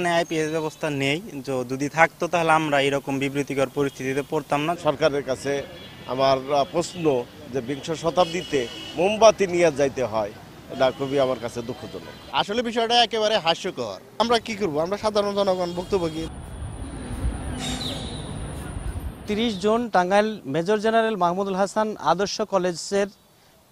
এখানে আইপিএস ব্যবস্থা নেই যদি থাকতো তাহলে আমরা এরকম বিবৃতিকর পরিস্থিতিতে পড়তাম না সরকারের কাছে আমার প্রশ্ন যে বিংশ শতাব্দীতে মোমবাতি নিয়ে যাইতে হয় এটা খুবই আমার কাছে দুঃখজনক আসলে বিষয়টা একেবারে হাস্যকর আমরা কি করব আমরা সাধারণ জনগণ ভুক্তভোগী তিরিশ জন টাঙ্গাইল মেজর জেনারেল মাহমুদুল হাসান আদর্শ কলেজের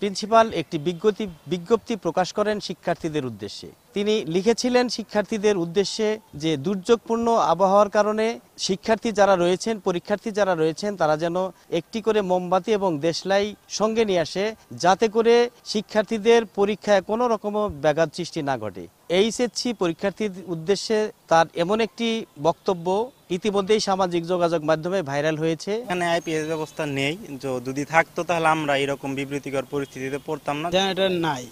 প্রিন্সিপাল একটি বিজ্ঞপ্তি বিজ্ঞপ্তি প্রকাশ করেন শিক্ষার্থীদের উদ্দেশ্যে তিনি লিখেছিলেন শিক্ষার্থীদের উদ্দেশ্যে যে দুর্যোগপূর্ণ আবহাওয়ার কারণে শিক্ষার্থী যারা রয়েছেন পরীক্ষার্থী যারা রয়েছেন তারা যেন একটি করে মোমবাতি এবং দেশলাই সঙ্গে নিয়ে আসে যাতে করে শিক্ষার্থীদের পরীক্ষায় কোনো রকম ব্যাঘাত সৃষ্টি না ঘটে এইচএসসি পরীক্ষার্থীর উদ্দেশ্যে তার এমন একটি বক্তব্য ইতিমধ্যেই সামাজিক যোগাযোগ মাধ্যমে ভাইরাল হয়েছে এখানে আইপিএস ব্যবস্থা নেই যদি থাকতো তাহলে আমরা এরকম বিবৃতিকর পরিস্থিতিতে পড়তাম না জেনারেটর নাই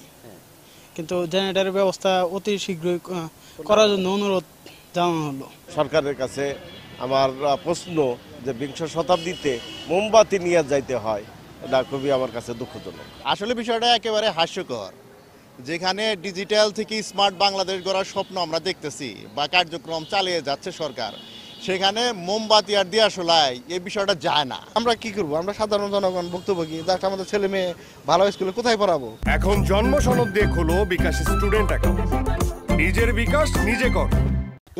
কিন্তু জেনারেটরের ব্যবস্থা অতি শীঘ্রই করার জন্য অনুরোধ জানানো হলো সরকারের কাছে আমার প্রশ্ন যে বিংশ শতাব্দীতে মোমবাতি নিয়ে যাইতে হয় এটা খুবই আমার কাছে দুঃখজনক আসলে বিষয়টা একেবারে হাস্যকর যেখানে ডিজিটাল থেকে স্মার্ট বাংলাদেশ গড়ার স্বপ্ন আমরা দেখতেছি বা কার্যক্রম চালিয়ে যাচ্ছে সরকার সেখানে মোমবাতি আর দিয়া শোলায় এই বিষয়টা যায় না আমরা কি করব আমরা সাধারণ জনগণ ভুক্তভোগী যাতে আমাদের ছেলে মেয়ে ভালো স্কুলে কোথায় পড়াবো এখন জন্ম সনদ দিয়ে খোলো বিকাশ স্টুডেন্ট অ্যাকাউন্ট নিজের বিকাশ নিজে কর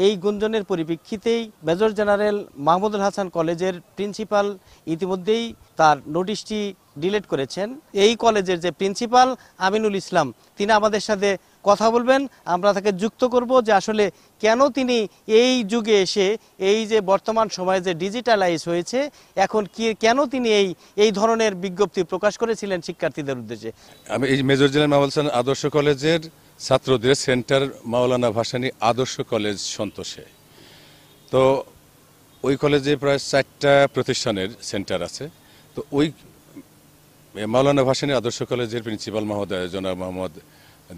এই গুঞ্জনের পরিপ্রেক্ষিতেই মেজর জেনারেল মাহমুদুল হাসান কলেজের প্রিন্সিপাল ইতিমধ্যেই তার নোটিশটি ডিলেট করেছেন এই কলেজের যে প্রিন্সিপাল আমিনুল ইসলাম তিনি আমাদের সাথে কথা বলবেন আমরা তাকে যুক্ত করব যে আসলে কেন তিনি এই যুগে এসে এই যে বর্তমান সময়ে যে ডিজিটালাইজ হয়েছে এখন কি কেন তিনি এই এই ধরনের বিজ্ঞপ্তি প্রকাশ করেছিলেন শিক্ষার্থীদের উদ্দেশ্যে আমি এই মেজর জেনারেল মাহবুল হাসান আদর্শ কলেজের ছাত্রদের সেন্টার মাওলানা ভাসানী আদর্শ কলেজ সন্তোষে তো ওই কলেজে প্রায় চারটা প্রতিষ্ঠানের সেন্টার আছে তো ওই মাওলানা ভাসানী আদর্শ কলেজের প্রিন্সিপাল মহোদয় জনাব মোহাম্মদ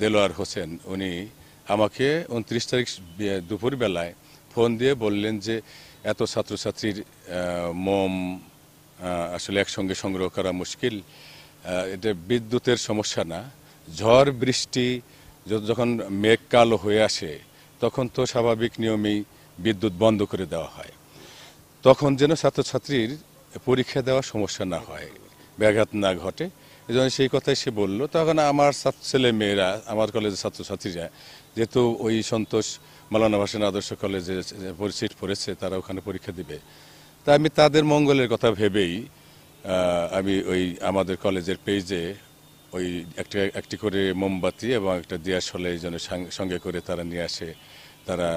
দেলোয়ার হোসেন উনি আমাকে উনত্রিশ তারিখ দুপুরবেলায় ফোন দিয়ে বললেন যে এত ছাত্রছাত্রীর মোম আসলে একসঙ্গে সংগ্রহ করা মুশকিল এটা বিদ্যুতের সমস্যা না ঝড় বৃষ্টি যখন মেঘ কালো হয়ে আসে তখন তো স্বাভাবিক নিয়মেই বিদ্যুৎ বন্ধ করে দেওয়া হয় তখন যেন ছাত্রছাত্রীর পরীক্ষা দেওয়া সমস্যা না হয় ব্যাঘাত না ঘটে এজন্য সেই কথাই সে বলল তখন আমার ছেলে মেয়েরা আমার কলেজের ছাত্রছাত্রীরা যেহেতু ওই সন্তোষ মালানা ভাসান আদর্শ কলেজে সিট পড়েছে তারা ওখানে পরীক্ষা দিবে তা আমি তাদের মঙ্গলের কথা ভেবেই আমি ওই আমাদের কলেজের পেজে ওই একটা একটি করে মোমবাতি এবং একটা সলে যেন সঙ্গে করে তারা নিয়ে আসে তারা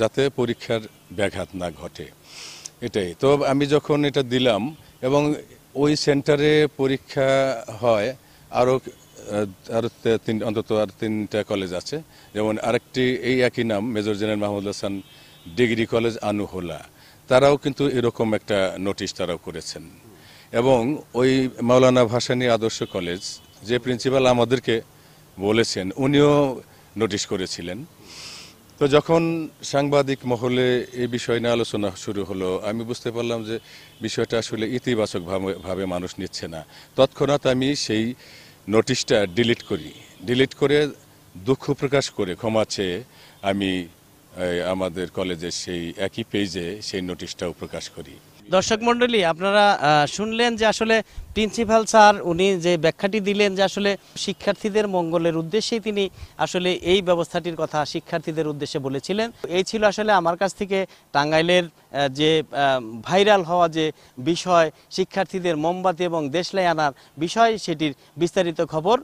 যাতে পরীক্ষার ব্যাঘাত না ঘটে এটাই তো আমি যখন এটা দিলাম এবং ওই সেন্টারে পরীক্ষা হয় আরও আরও তিন অন্তত আর তিনটা কলেজ আছে যেমন আরেকটি এই একই নাম major general Mahmud Hasan degree college আনুহোলা তারাও কিন্তু এরকম একটা নোটিশ তারাও করেছেন এবং ওই মাওলানা ভাসানি আদর্শ কলেজ যে প্রিন্সিপাল আমাদেরকে বলেছেন উনিও নোটিশ করেছিলেন তো যখন সাংবাদিক মহলে এই বিষয় নিয়ে আলোচনা শুরু হলো আমি বুঝতে পারলাম যে বিষয়টা আসলে ইতিবাচকভাবে মানুষ নিচ্ছে না তৎক্ষণাৎ আমি সেই নোটিশটা ডিলিট করি ডিলিট করে দুঃখ প্রকাশ করে ক্ষমা চেয়ে আমি আমাদের কলেজের সেই একই পেজে সেই নোটিশটাও প্রকাশ করি দর্শক মন্ডলী আপনারা শুনলেন যে আসলে প্রিন্সিপাল স্যার উনি যে ব্যাখ্যাটি দিলেন যে আসলে শিক্ষার্থীদের মঙ্গলের উদ্দেশ্যেই তিনি আসলে এই ব্যবস্থাটির কথা শিক্ষার্থীদের উদ্দেশ্যে বলেছিলেন এই ছিল আসলে আমার কাছ থেকে টাঙ্গাইলের যে ভাইরাল হওয়া যে বিষয় শিক্ষার্থীদের মোমবাতি এবং দেশলাই আনার বিষয় সেটির বিস্তারিত খবর